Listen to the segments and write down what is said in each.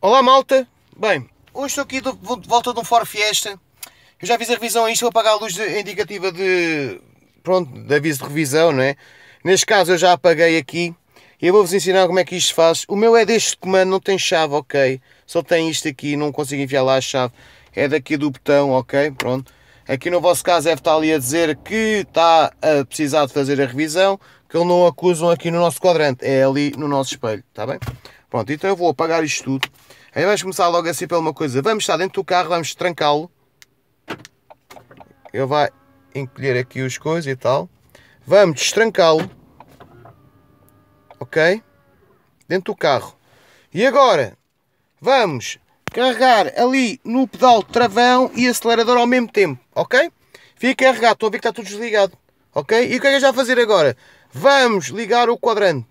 Olá malta, bem, hoje estou aqui de volta de um Ford Fiesta, eu já fiz a revisão a isto, vou apagar a luz indicativa de, pronto, de aviso de revisão, não é? Neste caso eu já apaguei aqui, e eu vou-vos ensinar como é que isto se faz, o meu é deste comando, não tem chave, ok, só tem isto aqui, não consigo enfiar lá a chave, é daqui do botão, ok, pronto. Aqui no vosso caso deve estar ali a dizer que está a precisar de fazer a revisão, que ele não acusam aqui no nosso quadrante, é ali no nosso espelho, está bem? Pronto, então eu vou apagar isto tudo. Aí vamos começar logo assim pela uma coisa. Vamos estar dentro do carro, vamos trancá-lo. Ele vai encolher aqui os coisas e tal. Vamos destrancá-lo. Ok? Dentro do carro. E agora, vamos carregar ali no pedal travão e acelerador ao mesmo tempo. Ok? Fica carregado. estou a ver que está tudo desligado. Ok? E o que é que eu já vou fazer agora? Vamos ligar o quadrante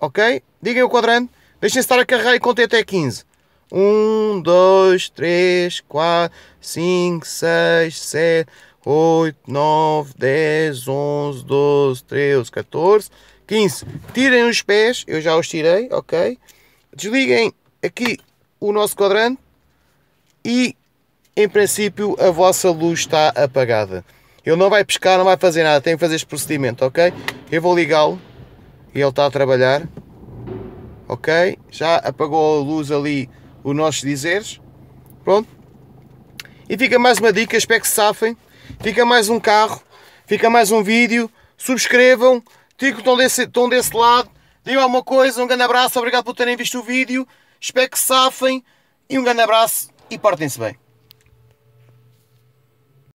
ok? Digam o quadrante, deixem-se estar a carregar e contem até 15. 1, 2, 3, 4, 5, 6, 7, 8, 9, 10, 11, 12, 13, 14, 15. Tirem os pés, eu já os tirei, ok? Desliguem aqui o nosso quadrante e, em princípio, a vossa luz está apagada. Ele não vai pescar, não vai fazer nada, tem que fazer este procedimento, ok? Eu vou ligá-lo e ele está a trabalhar. Ok? Já apagou a luz ali o nosso dizeres. Pronto. E fica mais uma dica, espero que se safem. Fica mais um carro, fica mais um vídeo. Subscrevam, estão desse, estão desse lado. Digam alguma coisa, um grande abraço, obrigado por terem visto o vídeo. Espero que se safem e um grande abraço e portem-se bem.